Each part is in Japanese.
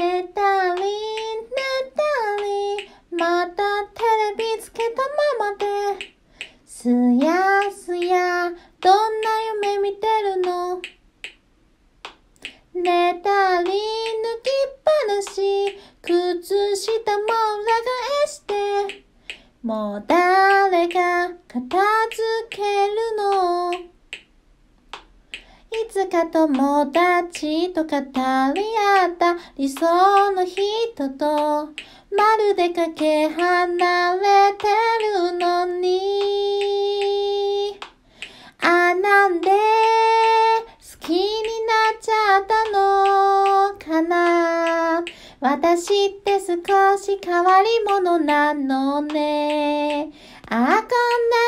寝たり寝たりまたテレビつけたままですやすやどんな夢見てるの寝たり抜きっぱなし靴下も裏返してもう誰が片付けるのつか友達と語り合った理想の人とまるでかけ離れてるのにあなんで好きになっちゃったのかな私って少し変わり者なのねあこんな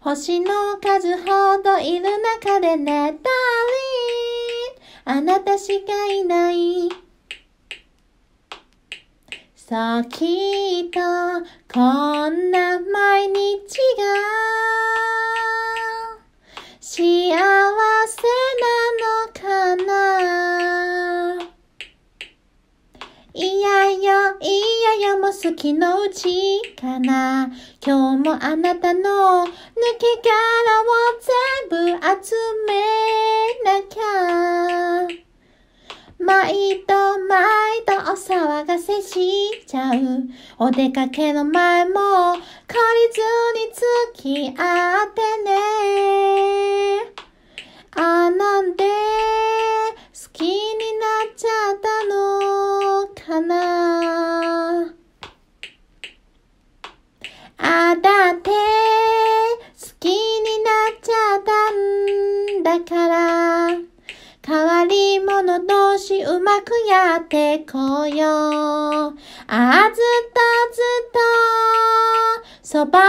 星の数ほどいる中でね、ダーリンあなたしかいない。そうきっと、こんなもも好きのうちかな今日もあなたの抜け殻を全部集めなきゃ毎度毎度お騒がせしちゃう。お出かけの前も懲りずに付き合ってね。だから変わり者同士うまくやってこうよああずっとずっとそば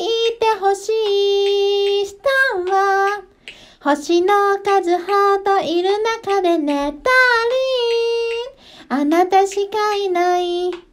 にいてほしいスタンは星の数ほどいる中で寝たりあなたしかいない